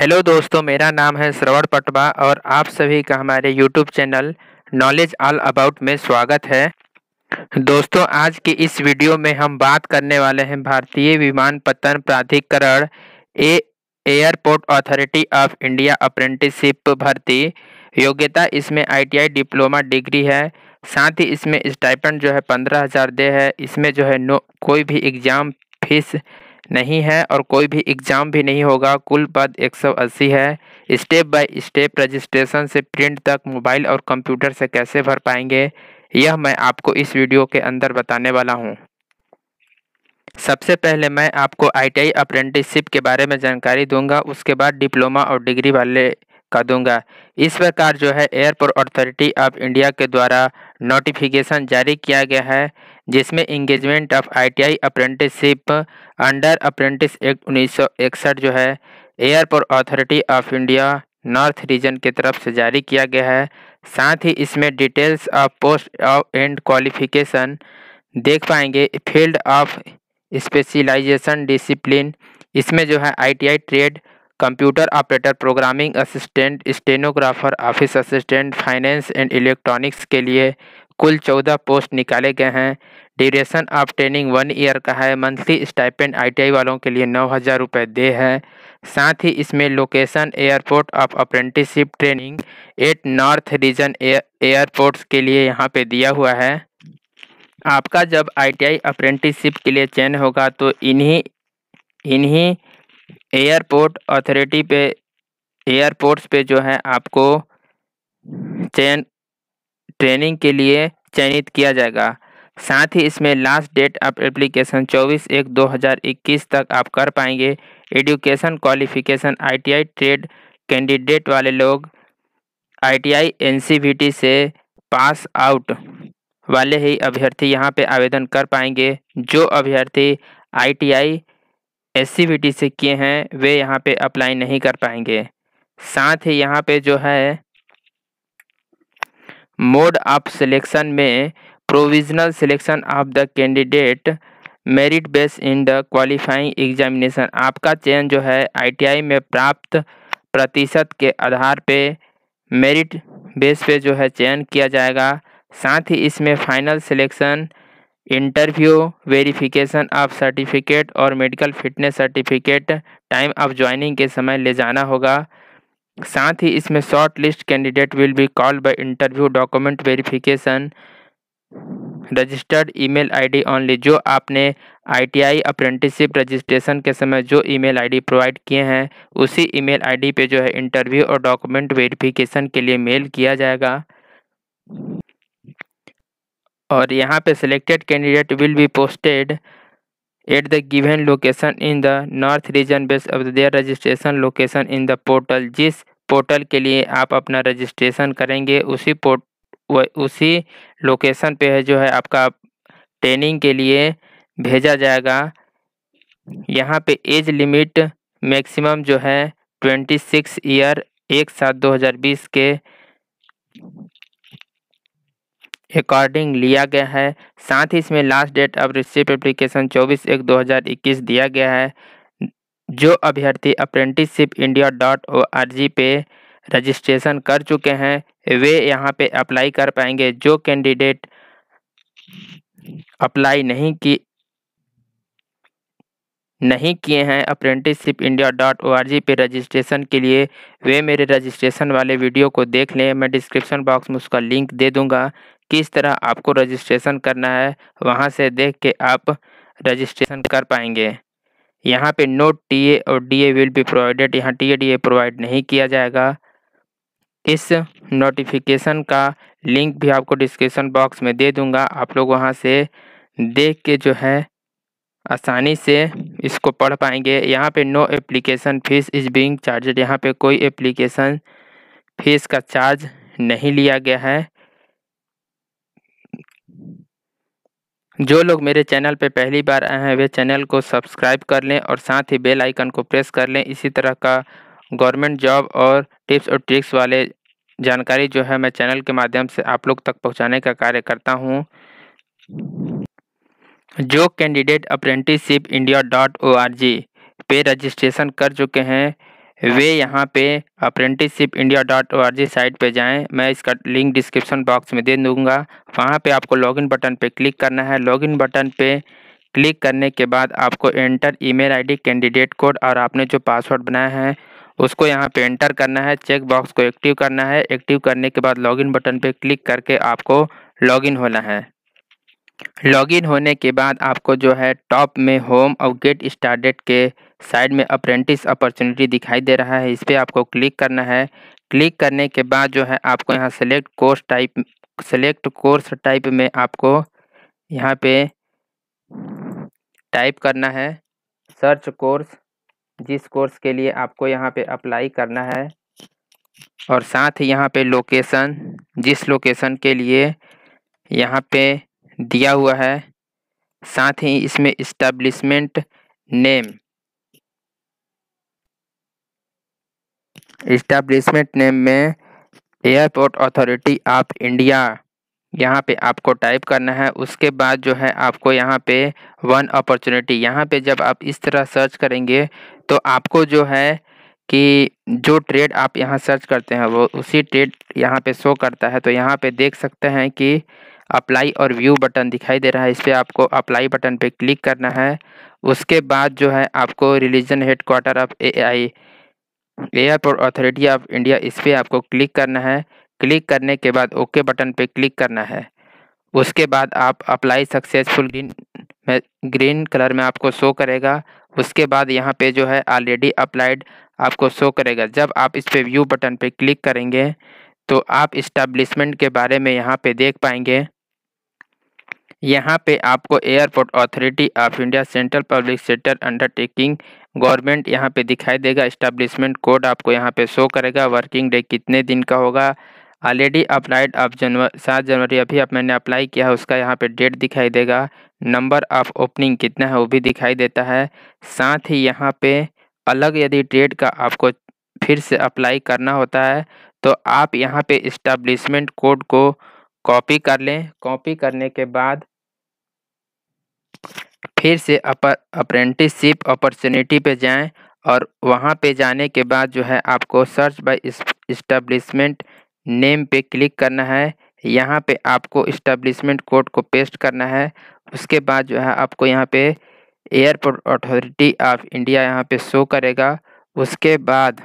hello दोस्तों मेरा नाम है श्रवण पटवा और आप सभी का हमारे YouTube channel knowledge all about में स्वागत है दोस्तों आज की इस वीडियो में हम बात करने वाले हैं भारतीय विमान पतन प्राधिकरण A Airport Authority of India apprenticeship भर्ती योग्यता इसमें आईटीआई डिप्लोमा डिग्री है साथ ही इसमें स्टाइपेंड जो है पंद्रह हज़ार दे है इसमें जो है नो कोई भी एग्ज़ाम फीस नहीं है और कोई भी एग्ज़ाम भी नहीं होगा कुल पद 180 है स्टेप बाय स्टेप रजिस्ट्रेशन से प्रिंट तक मोबाइल और कंप्यूटर से कैसे भर पाएंगे यह मैं आपको इस वीडियो के अंदर बताने वाला हूँ सबसे पहले मैं आपको आईटीआई अप्रेंटिसशिप के बारे में जानकारी दूंगा उसके बाद डिप्लोमा और डिग्री वाले का दूंगा इस प्रकार जो है एयरपोर्ट अथॉरिटी ऑफ इंडिया के द्वारा नोटिफिकेशन जारी किया गया है जिसमें engagement of ITI apprenticeship under apprentice act उन्नीस जो है Airport Authority of India north region की तरफ से जारी किया गया है साथ ही इसमें details of post of and qualification देख पाएंगे फील्ड ऑफ स्पेशलाइजेशन डिसिप्लिन इसमें जो है ITI trade computer operator programming assistant stenographer office assistant finance and electronics के लिए कुल चौदह पोस्ट निकाले गए हैं duration of training one year का है मंथली स्टाइपेंड आईटीआई वालों के लिए नौ हज़ार रुपये दे है साथ ही इसमें location airport of apprenticeship training at north region airports के लिए यहाँ पे दिया हुआ है आपका जब आईटीआई अप्रेंटिसशिप के लिए चयन होगा तो इन्हीं इन्हीं एयरपोर्ट अथॉरिटी पे एयरपोर्ट्स पे जो है आपको चयन ट्रेनिंग के लिए चयनित किया जाएगा साथ ही इसमें लास्ट डेट ऑफ एप्लीकेशन 24 एक 2021 तक आप कर पाएंगे education qualification ITI trade candidate वाले लोग आईटीआई एनसीबीटी से पास आउट वाले ही अभ्यर्थी यहाँ पे आवेदन कर पाएंगे जो अभ्यर्थी आईटीआई एससीबीटी से किए हैं वे यहाँ पे अप्लाई नहीं कर पाएंगे साथ ही यहाँ पे जो है मोड ऑफ सिलेक्शन में provisional selection of the candidate merit base in the qualifying examination आपका चयन जो है आईटीआई में प्राप्त प्रतिशत के आधार पे मेरिट बेस पे जो है चयन किया जाएगा साथ ही इसमें final selection interview verification of certificate और medical fitness certificate time of joining के समय ले जाना होगा साथ ही इसमें short list candidate will be called by interview document verification registered email ID only जो आपने आईटीआई अप्रेंटिसशिप रजिस्ट्रेशन के समय जो ईमेल आईडी प्रोवाइड किए हैं उसी ईमेल आईडी पे जो है इंटरव्यू और डॉक्यूमेंट वेरिफिकेशन के लिए मेल किया जाएगा और यहाँ पे selected candidate will be posted at the given location in the north region base of their registration location in the portal जिस पोर्टल के लिए आप अपना रजिस्ट्रेशन करेंगे उसी पोर्ट वह उसी लोकेशन पे है जो है आपका ट्रेनिंग के लिए भेजा जाएगा यहाँ पे एज लिमिट मैक्सिमम जो है ट्वेंटी सिक्स ईयर एक सात दो हज़ार बीस के अकॉर्डिंग लिया गया है साथ ही इसमें last date of receipt application चौबीस एक दो हज़ार इक्कीस दिया गया है जो अभ्यर्थी apprenticeship India dot O R G पे रजिस्ट्रेशन कर चुके हैं वे यहाँ पे अप्लाई कर पाएंगे जो कैंडिडेट अप्लाई नहीं की नहीं किए हैं apprenticeship India dot O R G पर रजिस्ट्रेशन के लिए वे मेरे रजिस्ट्रेशन वाले वीडियो को देख लें मैं डिस्क्रिप्शन बॉक्स में उसका लिंक दे दूंगा किस तरह आपको रजिस्ट्रेशन करना है वहां से देख के आप रजिस्ट्रेशन कर पाएंगे यहाँ पे नोट टीए और डीए विल बी प्रोवाइडेड यहाँ टीए डीए प्रोवाइड नहीं किया जाएगा इस नोटिफिकेशन का लिंक भी आपको डिस्क्रिप्शन बॉक्स में दे दूंगा आप लोग वहां से देख के जो है आसानी से इसको पढ़ पाएंगे यहाँ पे no application fees is being charged यहाँ पे कोई एप्लीकेशन फ़ीस का चार्ज नहीं लिया गया है जो लोग मेरे चैनल पे पहली बार आए हैं वे चैनल को सब्सक्राइब कर लें और साथ ही बेल आइकन को प्रेस कर लें इसी तरह का गवर्नमेंट जॉब और टिप्स और ट्रिक्स वाले जानकारी जो है मैं चैनल के माध्यम से आप लोग तक पहुंचाने का कार्य करता हूं जो candidate apprenticeship India dot O R G पे रजिस्ट्रेशन कर चुके हैं वे यहाँ पे apprenticeship India dot O R G site पे जाएं मैं इसका लिंक डिस्क्रिप्शन बॉक्स में दे दूँगा वहाँ पे आपको लॉगिन बटन पे क्लिक करना है लॉगिन बटन पे क्लिक करने के बाद आपको enter email ID candidate code और आपने जो पासवर्ड बनाया है उसको यहाँ पे एंटर करना है चेक बॉक्स को एक्टिव करना है एक्टिव करने के बाद लॉगिन बटन पे क्लिक करके आपको लॉगिन होना है लॉगिन होने के बाद आपको जो है टॉप में होम और गेट स्टार्टेड के साइड में अप्रेंटिस अपॉर्चुनिटी दिखाई दे रहा है इस पर आपको क्लिक करना है क्लिक करने के बाद जो है आपको यहाँ select course type select course type में आपको यहाँ पे टाइप करना है सर्च कोर्स जिस कोर्स के लिए आपको यहाँ पे अप्लाई करना है और साथ ही यहाँ पे लोकेशन जिस लोकेशन के लिए यहाँ पे दिया हुआ है साथ ही इसमें इस्टबलिशमेंट नेम इस्टबलिशमेंट नेम में एयरपोर्ट अथॉरिटी ऑफ इंडिया यहाँ पे आपको टाइप करना है उसके बाद जो है आपको यहाँ पे वन अपॉर्चुनिटी यहाँ पे जब आप इस तरह सर्च करेंगे तो आपको जो है कि जो ट्रेड आप यहाँ सर्च करते हैं वो उसी ट्रेड यहाँ पे शो करता है तो यहाँ पे देख सकते हैं कि अप्लाई और व्यू बटन दिखाई दे रहा है इस पर आपको अप्लाई बटन पे क्लिक करना है उसके बाद जो है आपको region headquarter of A I Airport Authority of India इस पर आपको क्लिक करना है क्लिक करने के बाद ओके बटन पर क्लिक करना है उसके बाद आप अप्लाई सक्सेसफुल ग्रीन में ग्रीन कलर में आपको शो करेगा उसके बाद यहाँ पे जो है ऑलरेडी अप्लाइड आपको शो करेगा जब आप इस पे व्यू बटन पे क्लिक करेंगे तो आप इस्टबलिशमेंट के बारे में यहाँ पे देख पाएंगे यहाँ पे आपको Airport Authority of India central public sector undertaking government यहाँ पे दिखाई देगा इस्टबलिशमेंट कोड आपको यहाँ पे शो करेगा वर्किंग डे कितने दिन का होगा ऑलरेडी अप्लाइड ऑफ जनवरी सात जनवरी अभी आप मैंने अप्लाई किया है उसका यहाँ पे डेट दिखाई देगा नंबर ऑफ ओपनिंग कितना है वो भी दिखाई देता है साथ ही यहाँ पे अलग यदि डेट का आपको फिर से अप्लाई करना होता है तो आप यहाँ पे इस्टबलिशमेंट कोड को कॉपी कर लें कॉपी करने के बाद फिर से अपर अप्रेंटिसशिप अपॉर्चुनिटी पे जाएं और वहाँ पे जाने के बाद जो है आपको सर्च बाय इस्टबलिशमेंट नेम पे क्लिक करना है यहाँ पे आपको इस्टब्लिशमेंट कोड को पेस्ट करना है उसके बाद जो है आपको यहाँ पे एयरपोर्ट अथॉरिटी ऑफ इंडिया यहाँ पे शो करेगा उसके बाद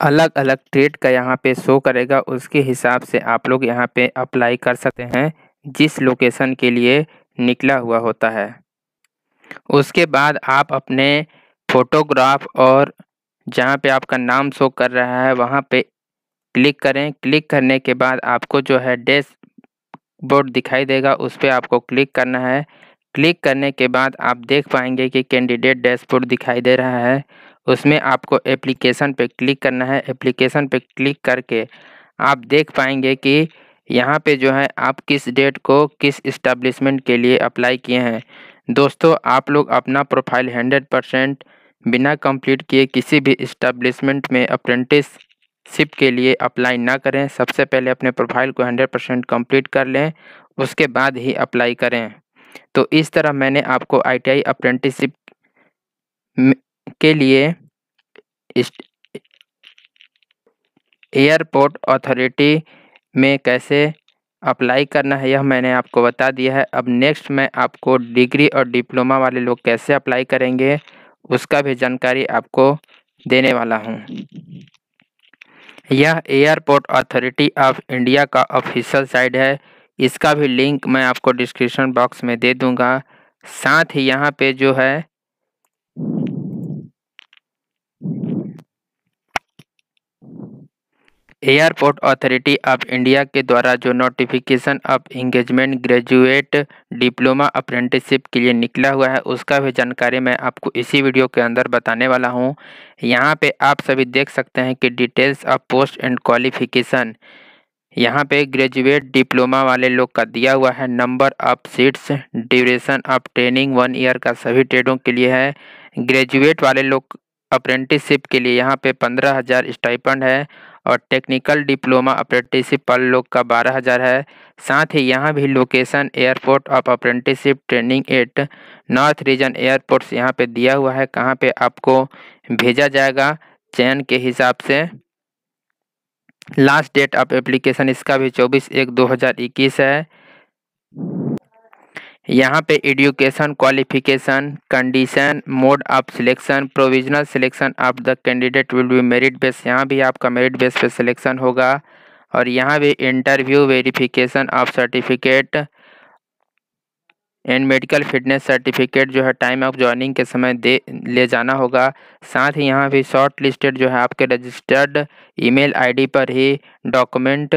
अलग अलग ट्रेड का यहाँ पे शो करेगा उसके हिसाब से आप लोग यहाँ पे अप्लाई कर सकते हैं जिस लोकेशन के लिए निकला हुआ होता है उसके बाद आप अपने फोटोग्राफ और जहाँ पे आपका नाम शो कर रहा है वहाँ पे क्लिक करें क्लिक करने के बाद आपको जो है डैश बोर्ड दिखाई देगा उस पर आपको क्लिक करना है क्लिक करने के बाद आप देख पाएंगे कि कैंडिडेट डैशबोर्ड दिखाई दे रहा है उसमें आपको एप्लीकेशन पे क्लिक करना है एप्लीकेशन पे क्लिक करके आप देख पाएंगे कि यहाँ पे जो है आप किस डेट को किस इस्टेब्लिशमेंट के लिए अप्लाई किए हैं दोस्तों आप लोग अपना प्रोफाइल हंड्रेड परसेंट बिना कंप्लीट किए किसी भी इस्टेब्लिशमेंट में अप्रेंटिसशिप के लिए अप्लाई ना करें सबसे पहले अपने प्रोफाइल को 100 परसेंट कम्प्लीट कर लें उसके बाद ही अप्लाई करें तो इस तरह मैंने आपको आईटीआई अप्रेंटिसशिप के लिए एयरपोर्ट अथॉरिटी में कैसे अप्लाई करना है यह मैंने आपको बता दिया है अब नेक्स्ट मैं आपको डिग्री और डिप्लोमा वाले लोग कैसे अप्लाई करेंगे उसका भी जानकारी आपको देने वाला हूँ यह एयरपोर्ट अथॉरिटी ऑफ इंडिया का ऑफिशियल साइट है इसका भी लिंक मैं आपको डिस्क्रिप्शन बॉक्स में दे दूंगा साथ ही यहाँ पे जो है एयरपोर्ट अथॉरिटी ऑफ इंडिया के द्वारा जो notification of engagement graduate diploma apprenticeship के लिए निकला हुआ है उसका भी जानकारी मैं आपको इसी वीडियो के अंदर बताने वाला हूँ यहाँ पे आप सभी देख सकते हैं कि details of post and qualification यहाँ पे ग्रेजुएट डिप्लोमा वाले लोग का दिया हुआ है number of seats duration of training one year का सभी ट्रेडों के लिए है ग्रेजुएट वाले लोग अप्रेंटिसशिप के लिए यहाँ पे पंद्रह हज़ार स्टाइपेंड है और टेक्निकल डिप्लोमा अप्रेंटिसिप पर लोग का बारह हज़ार है साथ ही यहाँ भी location airport of apprenticeship training at north region airports यहाँ पे दिया हुआ है कहाँ पे आपको भेजा जाएगा चयन के हिसाब से लास्ट डेट ऑफ एप्लीकेशन इसका भी चौबीस एक दो है यहाँ पे education qualification condition mode of selection provisional selection of the candidate will be merit base यहाँ भी आपका मेरिट बेस पे सिलेक्शन होगा और यहाँ भी interview verification of certificate and medical fitness certificate जो है टाइम ऑफ ज्वाइनिंग के समय दे ले जाना होगा साथ ही यहाँ भी शॉर्ट लिस्टेड जो है आपके रजिस्टर्ड ईमेल आईडी पर ही डॉक्यूमेंट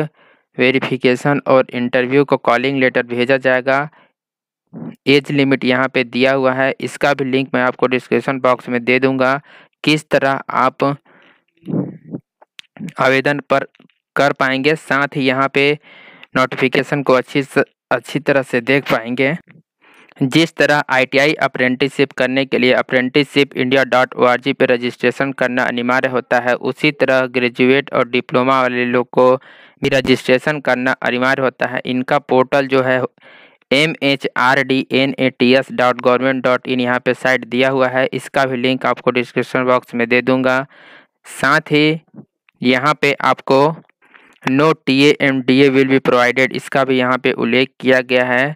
वेरिफिकेशन और इंटरव्यू को कॉलिंग लेटर भेजा जाएगा एज लिमिट यहाँ पे दिया हुआ है इसका भी लिंक मैं आपको डिस्क्रिप्शन बॉक्स में दे दूंगा किस तरह आप आवेदन पर कर पाएंगे साथ ही यहाँ पे नोटिफिकेशन को अच्छी अच्छी तरह से देख पाएंगे जिस तरह आईटीआई अप्रेंटिसशिप करने के लिए अप्रेंटिसशिप इंडिया डॉट ओ पर रजिस्ट्रेशन करना अनिवार्य होता है उसी तरह ग्रेजुएट और डिप्लोमा वाले लोग को भी रजिस्ट्रेशन करना अनिवार्य होता है इनका पोर्टल जो है M H R D N A T S dot government dot in यहाँ पर साइट दिया हुआ है इसका भी लिंक आपको डिस्क्रिप्शन बॉक्स में दे दूंगा साथ ही यहाँ पे आपको no T M D A will be provided इसका भी यहाँ पे उल्लेख किया गया है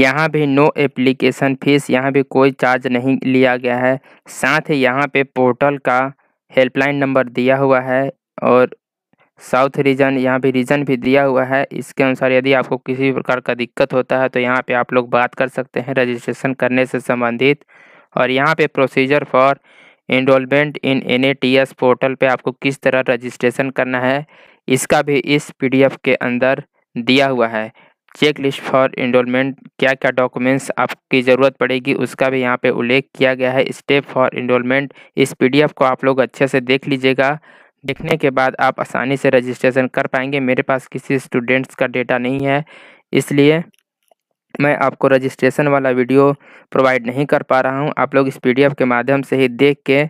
यहाँ भी नो एप्लीकेशन फीस यहाँ भी कोई चार्ज नहीं लिया गया है साथ ही यहाँ पे पोर्टल का हेल्पलाइन नंबर दिया हुआ है और साउथ रीजन यहाँ भी रीजन भी दिया हुआ है इसके अनुसार यदि आपको किसी भी प्रकार का दिक्कत होता है तो यहाँ पे आप लोग बात कर सकते हैं रजिस्ट्रेशन करने से संबंधित और यहाँ पे procedure for enrolment in an portal पे आपको किस तरह रजिस्ट्रेशन करना है इसका भी इस पी के अंदर दिया हुआ है चेक लिस्ट फॉर इनरोलमेंट क्या क्या डॉक्यूमेंट्स आपकी ज़रूरत पड़ेगी उसका भी यहाँ पे उल्लेख किया गया है स्टेप फॉर इनरोलमेंट इस पीडीएफ को आप लोग अच्छे से देख लीजिएगा देखने के बाद आप आसानी से रजिस्ट्रेशन कर पाएंगे मेरे पास किसी स्टूडेंट्स का डेटा नहीं है इसलिए मैं आपको रजिस्ट्रेशन वाला वीडियो प्रोवाइड नहीं कर पा रहा हूँ आप लोग इस पीडीएफ के माध्यम से ही देख के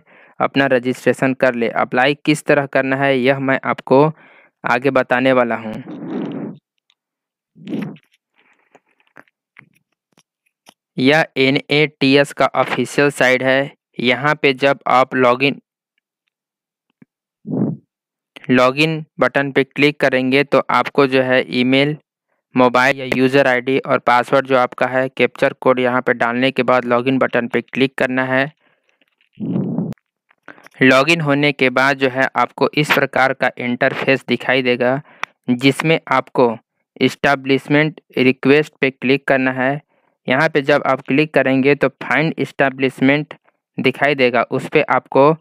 अपना रजिस्ट्रेशन कर ले अप्लाई किस तरह करना है यह मैं आपको आगे बताने वाला हूँ यह एन ए टी एस का ऑफिशियल साइट है यहाँ पे जब आप लॉगिन लॉगिन बटन पे क्लिक करेंगे तो आपको जो है ईमेल मोबाइल या यूज़र आईडी और पासवर्ड जो आपका है कैप्चर कोड यहाँ पे डालने के बाद लॉगिन बटन पे क्लिक करना है लॉगिन होने के बाद जो है आपको इस प्रकार का इंटरफेस दिखाई देगा जिसमें आपको इस्टाब्लिशमेंट रिक्वेस्ट पे क्लिक करना है यहाँ पे जब आप क्लिक करेंगे तो फाइंड इस्टाब्लिशमेंट दिखाई देगा उस पर आपको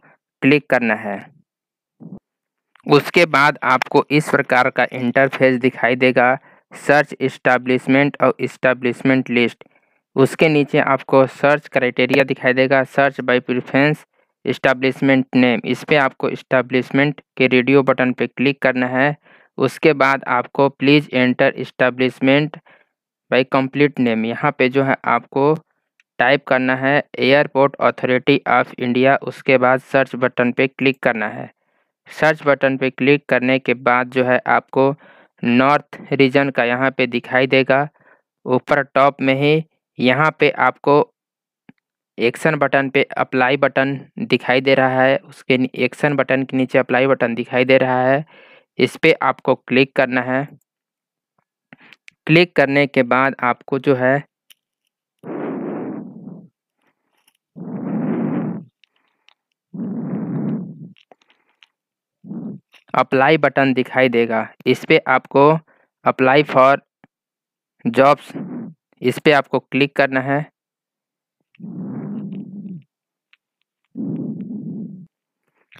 क्लिक करना है उसके बाद आपको इस प्रकार का इंटरफेस दिखाई देगा सर्च इस्टाब्लिशमेंट और इस्टाब्लिशमेंट लिस्ट उसके नीचे आपको सर्च क्राइटेरिया दिखाई देगा search by preference establishment name इस पर आपको इस्टाब्लिशमेंट के रेडियो बटन पर क्लिक करना है उसके बाद आपको please enter establishment by complete name यहाँ पे जो है आपको टाइप करना है एयरपोर्ट अथॉरिटी ऑफ इंडिया उसके बाद सर्च बटन पे क्लिक करना है सर्च बटन पे क्लिक करने के बाद जो है आपको नॉर्थ रीजन का यहाँ पे दिखाई देगा ऊपर टॉप में ही यहाँ पे आपको एक्शन बटन पे अप्लाई बटन दिखाई दे रहा है उसके एक्शन बटन के नीचे अप्लाई बटन दिखाई दे रहा है इस पर आपको क्लिक करना है क्लिक करने के बाद आपको जो है अप्लाई बटन दिखाई देगा इस पर आपको अप्लाई फॉर जॉब्स इस पर आपको क्लिक करना है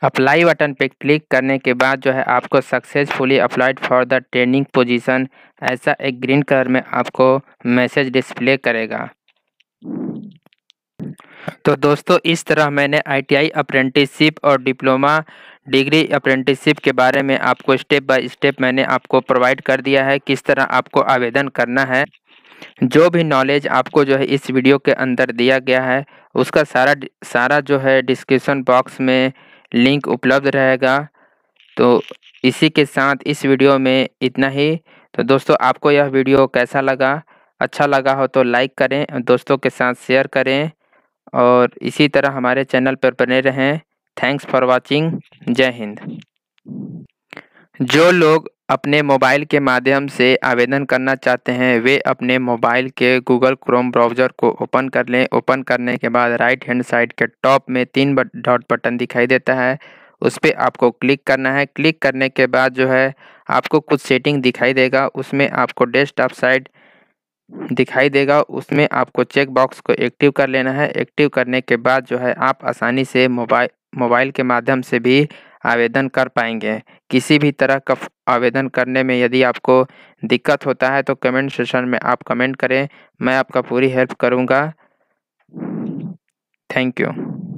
अप्लाई बटन पे क्लिक करने के बाद जो है आपको successfully applied for the training position ऐसा एक ग्रीन कलर में आपको मैसेज डिस्प्ले करेगा तो दोस्तों इस तरह मैंने आईटीआई अप्रेंटिसशिप और डिप्लोमा डिग्री अप्रेंटिसशिप के बारे में आपको स्टेप बाय स्टेप मैंने आपको प्रोवाइड कर दिया है किस तरह आपको आवेदन करना है जो भी नॉलेज आपको जो है इस वीडियो के अंदर दिया गया है उसका सारा सारा जो है डिस्क्रिप्शन बॉक्स में लिंक उपलब्ध रहेगा तो इसी के साथ इस वीडियो में इतना ही तो दोस्तों आपको यह वीडियो कैसा लगा अच्छा लगा हो तो लाइक करें दोस्तों के साथ शेयर करें और इसी तरह हमारे चैनल पर बने रहें थैंक्स फॉर वॉचिंग जय हिंद जो लोग अपने मोबाइल के माध्यम से आवेदन करना चाहते हैं वे अपने मोबाइल के गूगल क्रोम ब्राउज़र को ओपन कर लें ओपन करने के बाद राइट हैंड साइड के टॉप में तीन डॉट बटन दिखाई देता है उस पर आपको क्लिक करना है क्लिक करने के बाद जो है आपको कुछ सेटिंग दिखाई देगा उसमें आपको डेस्कटॉप साइड दिखाई देगा उसमें आपको चेक बॉक्स को एक्टिव कर लेना है एक्टिव करने के बाद जो है आप आसानी से मोबाइल मोबाइल के माध्यम से भी आवेदन कर पाएंगे किसी भी तरह का आवेदन करने में यदि आपको दिक्कत होता है तो कमेंट सेशन में आप कमेंट करें मैं आपका पूरी हेल्प करूँगा थैंक यू